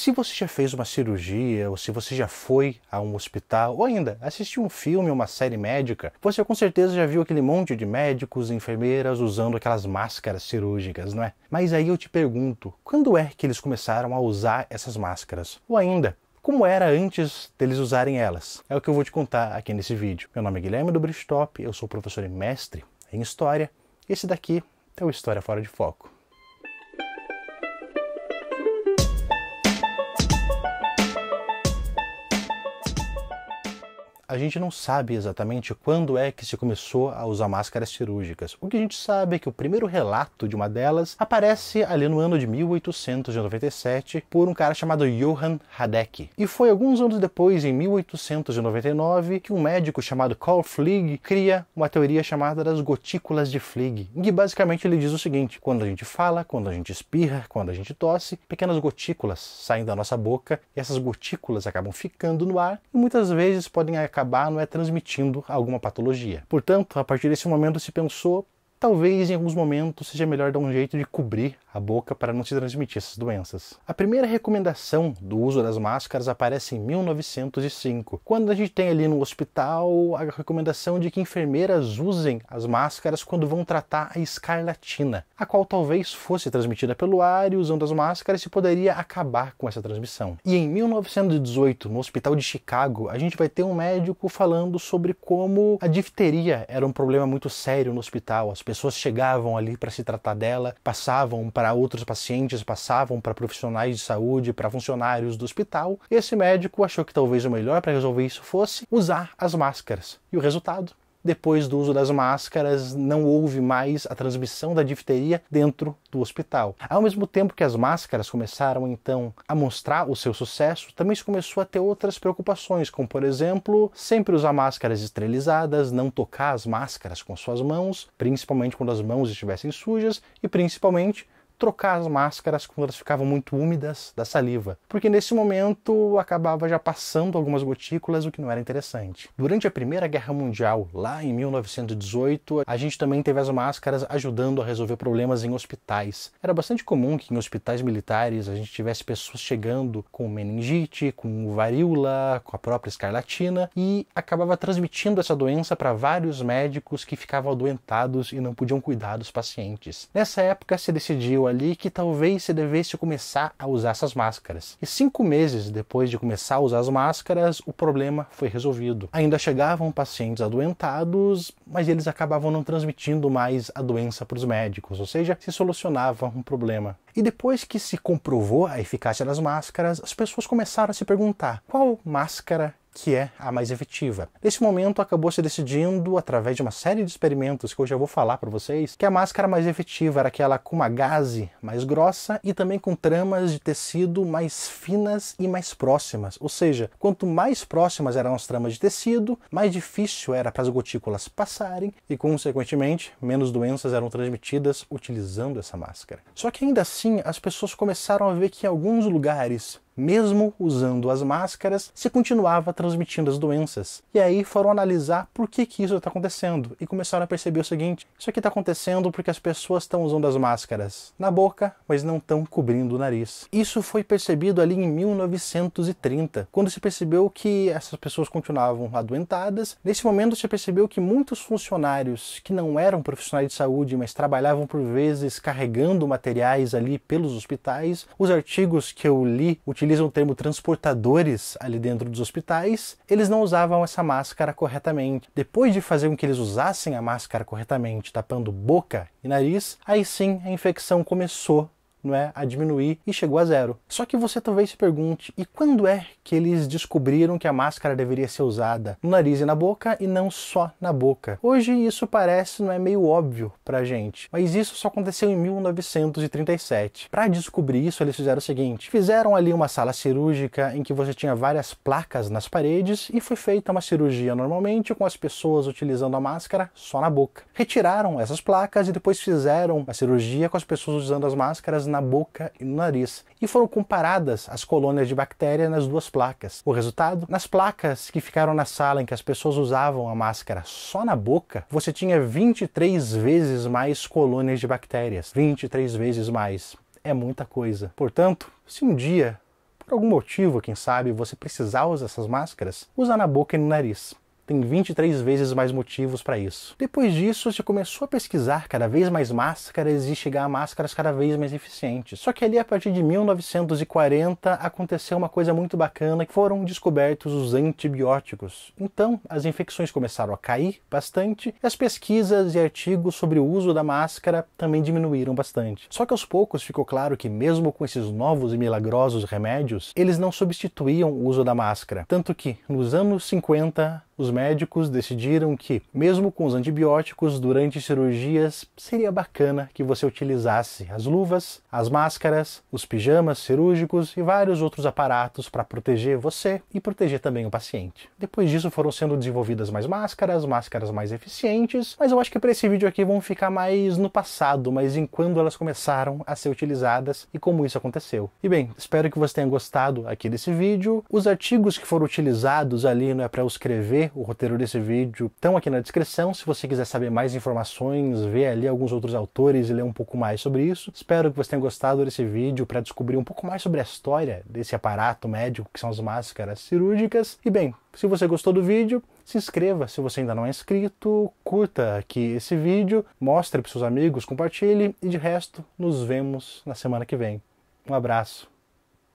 se você já fez uma cirurgia, ou se você já foi a um hospital, ou ainda assistiu um filme ou uma série médica, você com certeza já viu aquele monte de médicos e enfermeiras usando aquelas máscaras cirúrgicas, não é? Mas aí eu te pergunto, quando é que eles começaram a usar essas máscaras? Ou ainda, como era antes deles usarem elas? É o que eu vou te contar aqui nesse vídeo. Meu nome é Guilherme do Bristop, eu sou professor e mestre em História. Esse daqui é o História Fora de Foco. a gente não sabe exatamente quando é que se começou a usar máscaras cirúrgicas. O que a gente sabe é que o primeiro relato de uma delas aparece ali no ano de 1897 por um cara chamado Johann Hadeck. E foi alguns anos depois, em 1899, que um médico chamado Carl Flieg cria uma teoria chamada das gotículas de Flieg, em que basicamente ele diz o seguinte: quando a gente fala, quando a gente espirra, quando a gente tosse, pequenas gotículas saem da nossa boca e essas gotículas acabam ficando no ar e muitas vezes podem acabar acabar não é transmitindo alguma patologia. Portanto, a partir desse momento se pensou talvez em alguns momentos seja melhor dar um jeito de cobrir a boca para não se transmitir essas doenças. A primeira recomendação do uso das máscaras aparece em 1905, quando a gente tem ali no hospital a recomendação de que enfermeiras usem as máscaras quando vão tratar a escarlatina, a qual talvez fosse transmitida pelo ar e usando as máscaras se poderia acabar com essa transmissão. E em 1918, no hospital de Chicago, a gente vai ter um médico falando sobre como a difteria era um problema muito sério no hospital. As pessoas chegavam ali para se tratar dela, passavam para outros pacientes, passavam para profissionais de saúde, para funcionários do hospital. esse médico achou que talvez o melhor para resolver isso fosse usar as máscaras. E o resultado? Depois do uso das máscaras, não houve mais a transmissão da difteria dentro do hospital. Ao mesmo tempo que as máscaras começaram então a mostrar o seu sucesso, também se começou a ter outras preocupações, como por exemplo, sempre usar máscaras esterilizadas, não tocar as máscaras com suas mãos, principalmente quando as mãos estivessem sujas e principalmente trocar as máscaras quando elas ficavam muito úmidas da saliva, porque nesse momento acabava já passando algumas gotículas, o que não era interessante. Durante a Primeira Guerra Mundial, lá em 1918, a gente também teve as máscaras ajudando a resolver problemas em hospitais. Era bastante comum que em hospitais militares a gente tivesse pessoas chegando com meningite, com varíola, com a própria escarlatina e acabava transmitindo essa doença para vários médicos que ficavam adoentados e não podiam cuidar dos pacientes. Nessa época se decidiu ali que talvez se devesse começar a usar essas máscaras. E cinco meses depois de começar a usar as máscaras, o problema foi resolvido. Ainda chegavam pacientes adoentados, mas eles acabavam não transmitindo mais a doença para os médicos, ou seja, se solucionava um problema. E depois que se comprovou a eficácia das máscaras, as pessoas começaram a se perguntar qual máscara que é a mais efetiva. Nesse momento, acabou se decidindo, através de uma série de experimentos que eu já vou falar para vocês, que a máscara mais efetiva era aquela com uma gaze mais grossa e também com tramas de tecido mais finas e mais próximas. Ou seja, quanto mais próximas eram as tramas de tecido, mais difícil era para as gotículas passarem e, consequentemente, menos doenças eram transmitidas utilizando essa máscara. Só que ainda assim, as pessoas começaram a ver que em alguns lugares mesmo usando as máscaras, se continuava transmitindo as doenças. E aí foram analisar por que, que isso está acontecendo e começaram a perceber o seguinte: isso aqui está acontecendo porque as pessoas estão usando as máscaras na boca, mas não estão cobrindo o nariz. Isso foi percebido ali em 1930, quando se percebeu que essas pessoas continuavam adoentadas. Nesse momento se percebeu que muitos funcionários que não eram profissionais de saúde, mas trabalhavam por vezes carregando materiais ali pelos hospitais, os artigos que eu li utilizam utilizam o termo transportadores ali dentro dos hospitais, eles não usavam essa máscara corretamente. Depois de fazer com que eles usassem a máscara corretamente, tapando boca e nariz, aí sim a infecção começou não é, a diminuir e chegou a zero. Só que você talvez se pergunte, e quando é que eles descobriram que a máscara deveria ser usada no nariz e na boca e não só na boca? Hoje isso parece não é meio óbvio pra gente, mas isso só aconteceu em 1937. Para descobrir isso, eles fizeram o seguinte: fizeram ali uma sala cirúrgica em que você tinha várias placas nas paredes e foi feita uma cirurgia normalmente com as pessoas utilizando a máscara só na boca. Retiraram essas placas e depois fizeram a cirurgia com as pessoas usando as máscaras na boca e no nariz, e foram comparadas as colônias de bactéria nas duas placas. O resultado? Nas placas que ficaram na sala em que as pessoas usavam a máscara só na boca, você tinha 23 vezes mais colônias de bactérias. 23 vezes mais. É muita coisa. Portanto, se um dia por algum motivo, quem sabe, você precisar usar essas máscaras, usa na boca e no nariz tem 23 vezes mais motivos para isso. Depois disso, se começou a pesquisar cada vez mais máscaras e chegar a máscaras cada vez mais eficientes. Só que ali a partir de 1940 aconteceu uma coisa muito bacana, que foram descobertos os antibióticos. Então, as infecções começaram a cair bastante e as pesquisas e artigos sobre o uso da máscara também diminuíram bastante. Só que aos poucos ficou claro que mesmo com esses novos e milagrosos remédios, eles não substituíam o uso da máscara, tanto que nos anos 50 os médicos decidiram que, mesmo com os antibióticos durante cirurgias, seria bacana que você utilizasse as luvas, as máscaras, os pijamas cirúrgicos e vários outros aparatos para proteger você e proteger também o paciente. Depois disso foram sendo desenvolvidas mais máscaras, máscaras mais eficientes, mas eu acho que para esse vídeo aqui vão ficar mais no passado, mas em quando elas começaram a ser utilizadas e como isso aconteceu. E bem, espero que você tenha gostado aqui desse vídeo. Os artigos que foram utilizados ali, não é para eu escrever, o roteiro desse vídeo estão aqui na descrição. Se você quiser saber mais informações, ver ali alguns outros autores e ler um pouco mais sobre isso. Espero que você tenha gostado desse vídeo para descobrir um pouco mais sobre a história desse aparato médico que são as máscaras cirúrgicas. E bem, se você gostou do vídeo, se inscreva se você ainda não é inscrito, curta aqui esse vídeo, mostre para seus amigos, compartilhe e de resto nos vemos na semana que vem. Um abraço.